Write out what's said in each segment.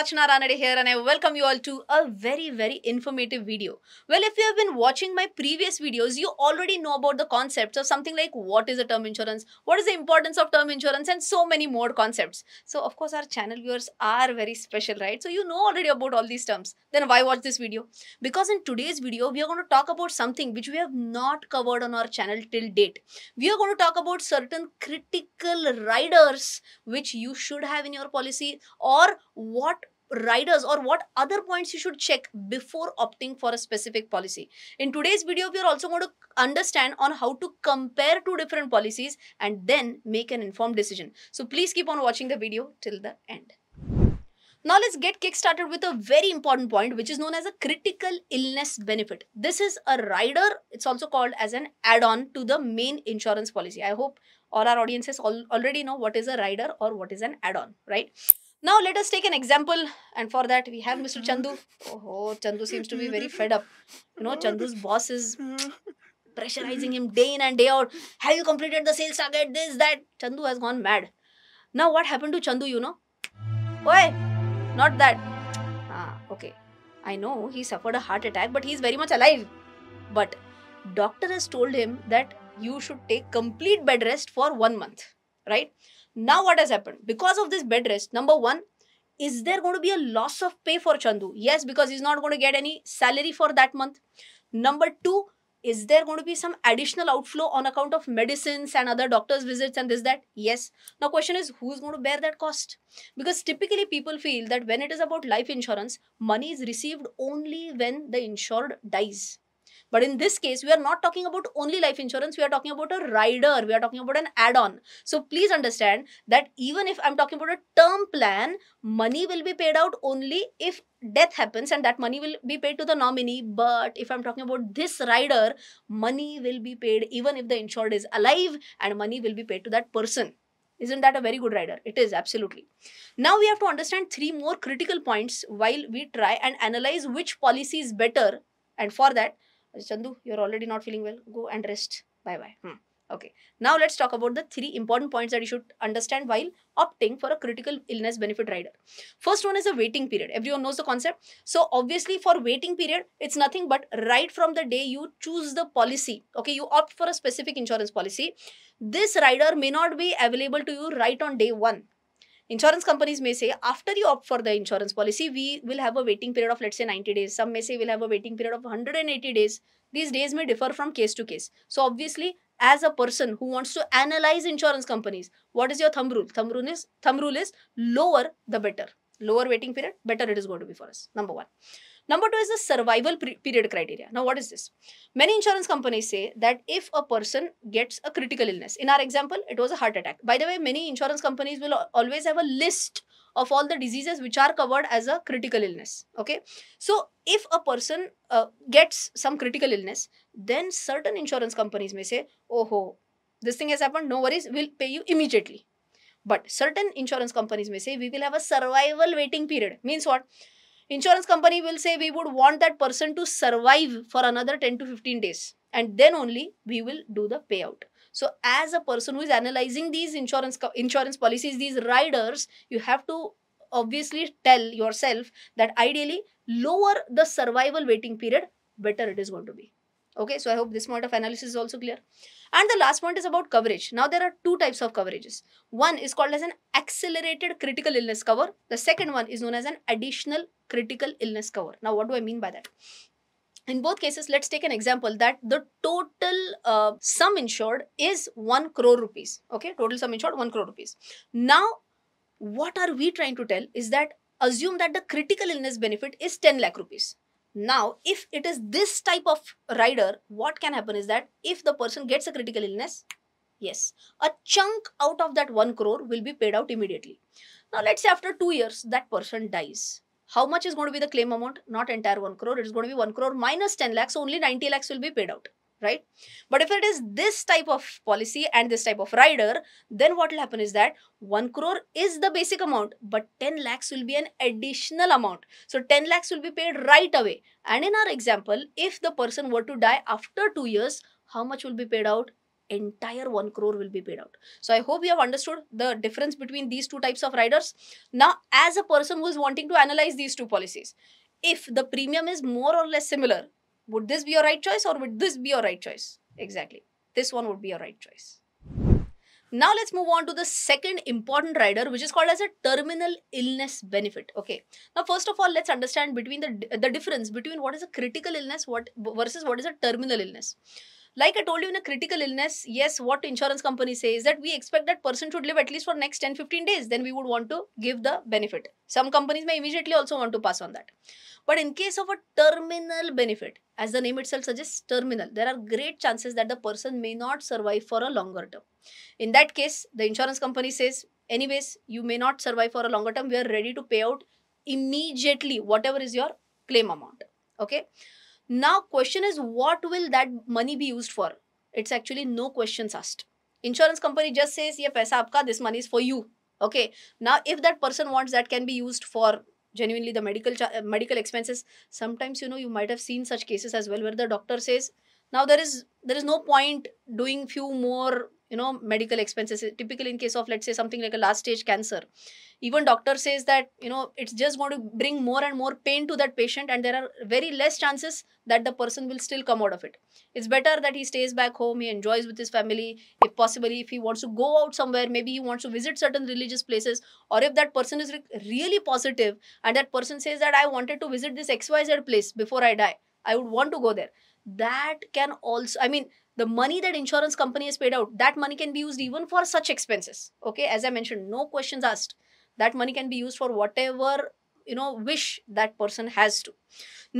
Rachna Ranade here and I welcome you all to a very very informative video. Well if you have been watching my previous videos you already know about the concepts of something like what is a term insurance, what is the importance of term insurance and so many more concepts. So of course our channel viewers are very special right so you know already about all these terms then why watch this video? Because in today's video we are going to talk about something which we have not covered on our channel till date. We are going to talk about certain critical riders which you should have in your policy or what riders or what other points you should check before opting for a specific policy. In today's video, we are also going to understand on how to compare two different policies and then make an informed decision. So please keep on watching the video till the end. Now let's get kickstarted with a very important point which is known as a critical illness benefit. This is a rider, it's also called as an add-on to the main insurance policy. I hope all our audiences all already know what is a rider or what is an add-on, right? Now let us take an example, and for that we have Mr. Chandu. Oh, Chandu seems to be very fed up. You know, Chandu's boss is pressurizing him day in and day out. Have you completed the sales target? This, that. Chandu has gone mad. Now what happened to Chandu, you know? Why? Not that. Ah, okay. I know he suffered a heart attack, but he's very much alive. But doctor has told him that you should take complete bed rest for one month, right? Now what has happened? Because of this bed rest, number one, is there going to be a loss of pay for Chandu? Yes, because he's not going to get any salary for that month. Number two, is there going to be some additional outflow on account of medicines and other doctor's visits and this that yes now question is who's going to bear that cost because typically people feel that when it is about life insurance money is received only when the insured dies but in this case, we are not talking about only life insurance. We are talking about a rider. We are talking about an add-on. So please understand that even if I'm talking about a term plan, money will be paid out only if death happens and that money will be paid to the nominee but if i'm talking about this rider money will be paid even if the insured is alive and money will be paid to that person isn't that a very good rider it is absolutely now we have to understand three more critical points while we try and analyze which policy is better and for that Chandu, you're already not feeling well. Go and rest. Bye bye. Hmm. Okay. Now let's talk about the three important points that you should understand while opting for a critical illness benefit rider. First one is a waiting period. Everyone knows the concept. So obviously for waiting period, it's nothing but right from the day you choose the policy. Okay, you opt for a specific insurance policy. This rider may not be available to you right on day one. Insurance companies may say after you opt for the insurance policy, we will have a waiting period of let's say 90 days. Some may say we'll have a waiting period of 180 days. These days may differ from case to case. So obviously, as a person who wants to analyze insurance companies, what is your thumb rule? Thumb rule is thumb rule is lower the better. Lower waiting period, better it is going to be for us. Number one. Number two is the survival period criteria. Now, what is this? Many insurance companies say that if a person gets a critical illness, in our example, it was a heart attack. By the way, many insurance companies will always have a list of all the diseases which are covered as a critical illness. Okay. So, if a person uh, gets some critical illness, then certain insurance companies may say, oh, ho, this thing has happened, no worries, we'll pay you immediately. But certain insurance companies may say, we will have a survival waiting period. Means what? insurance company will say we would want that person to survive for another 10 to 15 days and then only we will do the payout so as a person who is analyzing these insurance insurance policies these riders you have to obviously tell yourself that ideally lower the survival waiting period better it is going to be okay so i hope this point of analysis is also clear and the last point is about coverage now there are two types of coverages one is called as an accelerated critical illness cover the second one is known as an additional critical illness cover. Now, what do I mean by that? In both cases, let's take an example that the total uh, sum insured is 1 crore rupees. Okay, total sum insured 1 crore rupees. Now, what are we trying to tell is that assume that the critical illness benefit is 10 lakh rupees. Now, if it is this type of rider, what can happen is that if the person gets a critical illness, yes, a chunk out of that 1 crore will be paid out immediately. Now, let's say after 2 years, that person dies. How much is going to be the claim amount? Not entire 1 crore. It is going to be 1 crore minus 10 lakhs. Only 90 lakhs will be paid out, right? But if it is this type of policy and this type of rider, then what will happen is that 1 crore is the basic amount, but 10 lakhs will be an additional amount. So 10 lakhs will be paid right away. And in our example, if the person were to die after 2 years, how much will be paid out? entire 1 crore will be paid out. So I hope you have understood the difference between these two types of riders. Now, as a person who is wanting to analyze these two policies, if the premium is more or less similar, would this be your right choice or would this be your right choice? Exactly. This one would be your right choice. Now let's move on to the second important rider, which is called as a terminal illness benefit. Okay. Now, first of all, let's understand between the the difference between what is a critical illness what versus what is a terminal illness like i told you in a critical illness yes what insurance company says that we expect that person should live at least for next 10 15 days then we would want to give the benefit some companies may immediately also want to pass on that but in case of a terminal benefit as the name itself suggests terminal there are great chances that the person may not survive for a longer term in that case the insurance company says anyways you may not survive for a longer term we are ready to pay out immediately whatever is your claim amount okay now, question is what will that money be used for? It's actually no questions asked. Insurance company just says, yeah, paisa aapka, this money is for you. Okay. Now, if that person wants, that can be used for genuinely the medical uh, medical expenses. Sometimes, you know, you might have seen such cases as well where the doctor says, now there is there is no point doing few more you know medical expenses typically in case of let's say something like a last stage cancer even doctor says that you know it's just going to bring more and more pain to that patient and there are very less chances that the person will still come out of it it's better that he stays back home he enjoys with his family if possibly if he wants to go out somewhere maybe he wants to visit certain religious places or if that person is really positive and that person says that i wanted to visit this xyz place before i die i would want to go there that can also i mean the money that insurance company has paid out, that money can be used even for such expenses. Okay, as I mentioned, no questions asked. That money can be used for whatever you know wish that person has to.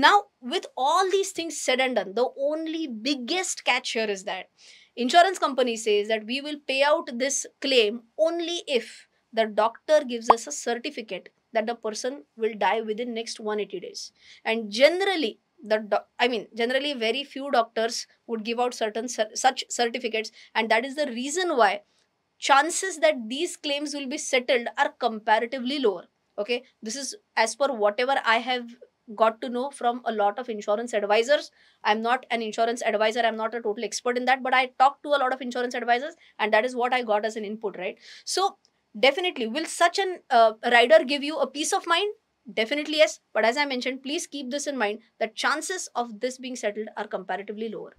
Now, with all these things said and done, the only biggest catch here is that insurance company says that we will pay out this claim only if the doctor gives us a certificate that the person will die within next 180 days and generally the i mean generally very few doctors would give out certain such certificates and that is the reason why chances that these claims will be settled are comparatively lower okay this is as per whatever i have got to know from a lot of insurance advisors i'm not an insurance advisor i'm not a total expert in that but i talked to a lot of insurance advisors and that is what i got as an input right so definitely will such an uh, rider give you a peace of mind Definitely yes, but as I mentioned, please keep this in mind that chances of this being settled are comparatively lower.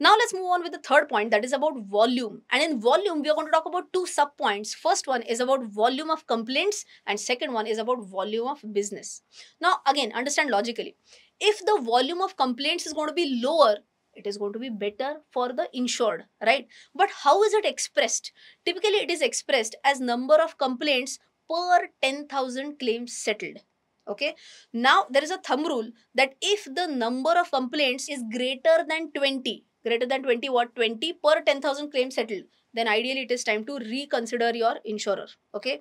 Now let's move on with the third point that is about volume. And in volume, we are going to talk about two sub-points. First one is about volume of complaints and second one is about volume of business. Now again, understand logically. If the volume of complaints is going to be lower, it is going to be better for the insured, right? But how is it expressed? Typically, it is expressed as number of complaints per 10,000 claims settled. Okay. Now, there is a thumb rule that if the number of complaints is greater than 20, greater than 20 what? 20 per 10,000 claims settled, then ideally it is time to reconsider your insurer. Okay.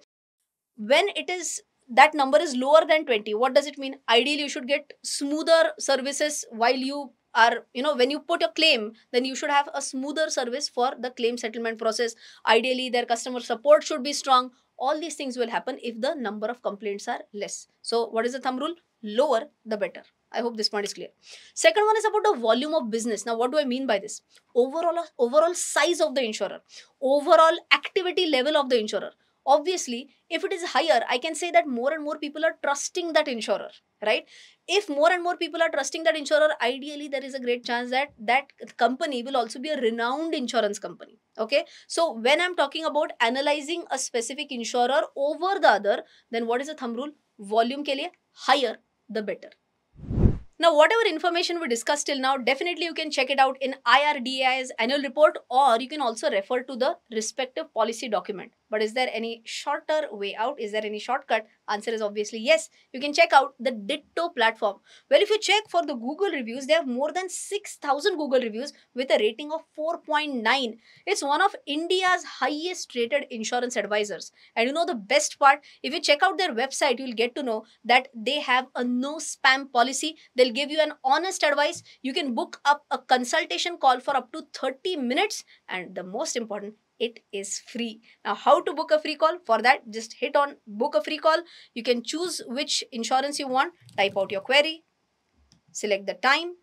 When it is that number is lower than 20, what does it mean? Ideally, you should get smoother services while you are you know when you put a claim then you should have a smoother service for the claim settlement process ideally their customer support should be strong all these things will happen if the number of complaints are less. So what is the thumb rule? Lower the better. I hope this point is clear. Second one is about the volume of business. Now, what do I mean by this? Overall, overall size of the insurer, overall activity level of the insurer. Obviously, if it is higher, I can say that more and more people are trusting that insurer, right? if more and more people are trusting that insurer ideally there is a great chance that that company will also be a renowned insurance company okay so when i'm talking about analyzing a specific insurer over the other then what is the thumb rule volume ke liye higher the better now, whatever information we discussed till now, definitely you can check it out in IRDAI's annual report or you can also refer to the respective policy document. But is there any shorter way out? Is there any shortcut? Answer is obviously yes. You can check out the Ditto platform. Well, if you check for the Google reviews, they have more than 6,000 Google reviews with a rating of 4.9. It's one of India's highest rated insurance advisors. And you know the best part? If you check out their website, you'll get to know that they have a no spam policy. They'll give you an honest advice. You can book up a consultation call for up to 30 minutes. And the most important, it is free. Now, how to book a free call? For that, just hit on book a free call. You can choose which insurance you want, type out your query, select the time,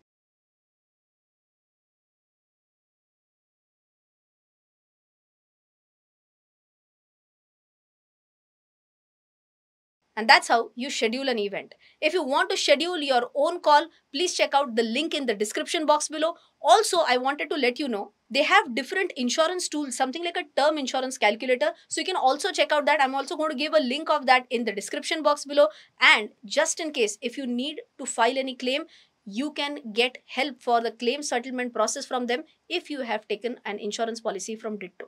And that's how you schedule an event. If you want to schedule your own call, please check out the link in the description box below. Also, I wanted to let you know they have different insurance tools, something like a term insurance calculator. So you can also check out that. I'm also going to give a link of that in the description box below. And just in case, if you need to file any claim, you can get help for the claim settlement process from them if you have taken an insurance policy from Ditto.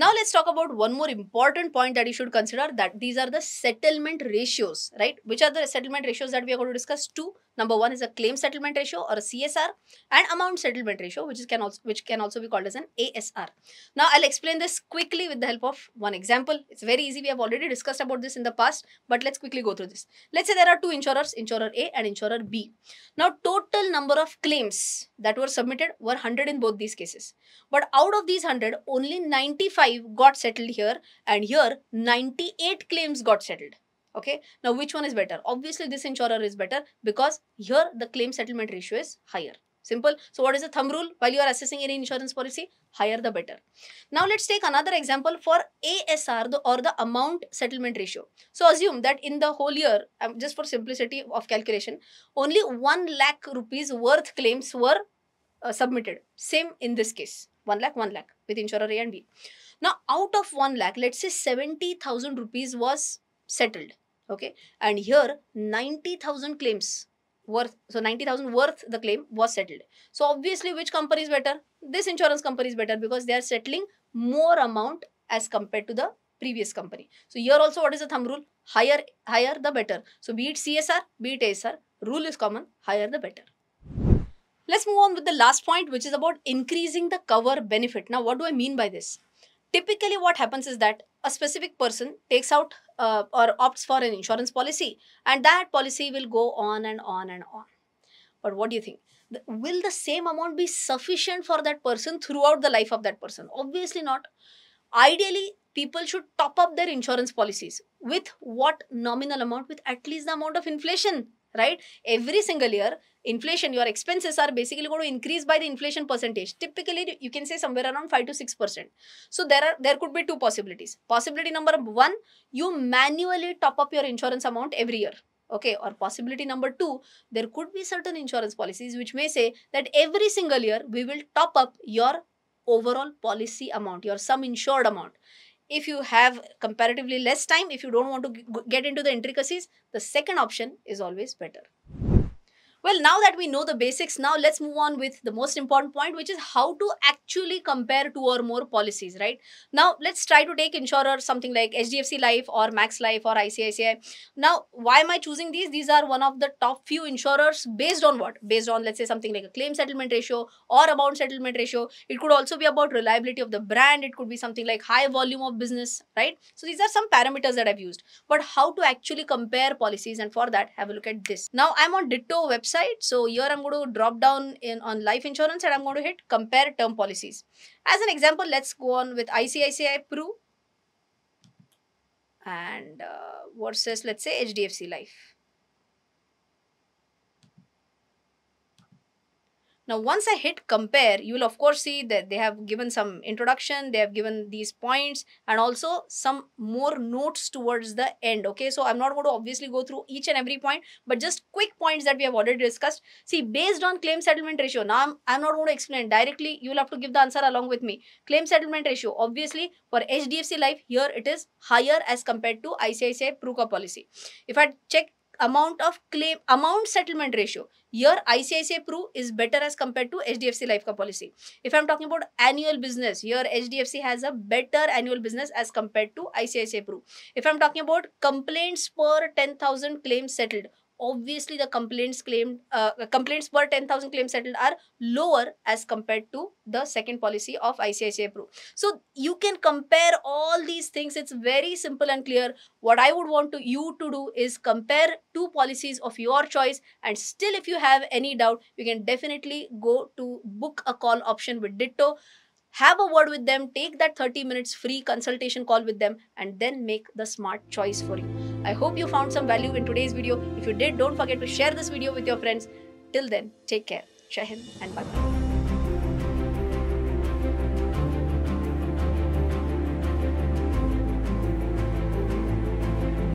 Now let's talk about one more important point that you should consider that these are the settlement ratios, right? Which are the settlement ratios that we are going to discuss? Two Number one is a claim settlement ratio or a CSR and amount settlement ratio, which is can also which can also be called as an ASR. Now I'll explain this quickly with the help of one example. It's very easy. We have already discussed about this in the past, but let's quickly go through this. Let's say there are two insurers, insurer A and insurer B. Now total number of claims that were submitted were 100 in both these cases. But out of these 100, only 95 got settled here and here 98 claims got settled. Okay. Now, which one is better? Obviously, this insurer is better because here the claim settlement ratio is higher. Simple. So, what is the thumb rule while you are assessing any insurance policy? Higher the better. Now, let's take another example for ASR the, or the amount settlement ratio. So, assume that in the whole year, um, just for simplicity of calculation, only 1 lakh rupees worth claims were uh, submitted. Same in this case. 1 lakh, 1 lakh with insurer A and B. Now, out of 1 lakh, let's say 70,000 rupees was settled Okay. And here 90,000 claims worth, so 90,000 worth the claim was settled. So obviously which company is better? This insurance company is better because they are settling more amount as compared to the previous company. So here also what is the thumb rule? Higher, higher the better. So be it CSR, be it ASR, rule is common, higher the better. Let's move on with the last point which is about increasing the cover benefit. Now what do I mean by this? Typically what happens is that a specific person takes out uh, or opts for an insurance policy and that policy will go on and on and on. But what do you think? Will the same amount be sufficient for that person throughout the life of that person? Obviously not. Ideally, people should top up their insurance policies with what nominal amount? With at least the amount of inflation, right? Every single year, inflation, your expenses are basically going to increase by the inflation percentage. Typically, you can say somewhere around 5 to 6%. So there are there could be two possibilities. Possibility number one, you manually top up your insurance amount every year okay or possibility number 2 there could be certain insurance policies which may say that every single year we will top up your overall policy amount your sum insured amount if you have comparatively less time if you don't want to get into the intricacies the second option is always better well, now that we know the basics, now let's move on with the most important point, which is how to actually compare two or more policies, right? Now, let's try to take insurer something like HDFC Life or Max Life or ICICI. Now, why am I choosing these? These are one of the top few insurers based on what? Based on, let's say, something like a claim settlement ratio or amount settlement ratio. It could also be about reliability of the brand. It could be something like high volume of business, right? So, these are some parameters that I've used. But how to actually compare policies and for that, have a look at this. Now, I'm on Ditto website website. So here I'm going to drop down in on life insurance and I'm going to hit compare term policies. As an example, let's go on with ICICI Pru and uh, versus let's say HDFC Life. Now, once I hit compare, you will of course see that they have given some introduction, they have given these points and also some more notes towards the end. Okay, so I'm not going to obviously go through each and every point, but just quick points that we have already discussed. See, based on claim settlement ratio, now I'm, I'm not going to explain directly, you will have to give the answer along with me. Claim settlement ratio, obviously for HDFC Life, here it is higher as compared to ICICI Pruka policy. If I check amount of claim amount settlement ratio Your icici pru is better as compared to hdfc life policy if i'm talking about annual business your hdfc has a better annual business as compared to icici pru if i'm talking about complaints per 10000 claims settled obviously the complaints claimed uh, complaints per 10000 claims settled are lower as compared to the second policy of icici approved so you can compare all these things it's very simple and clear what i would want to you to do is compare two policies of your choice and still if you have any doubt you can definitely go to book a call option with ditto have a word with them, take that 30 minutes free consultation call with them, and then make the smart choice for you. I hope you found some value in today's video. If you did, don't forget to share this video with your friends. Till then, take care. Shahin, and bye.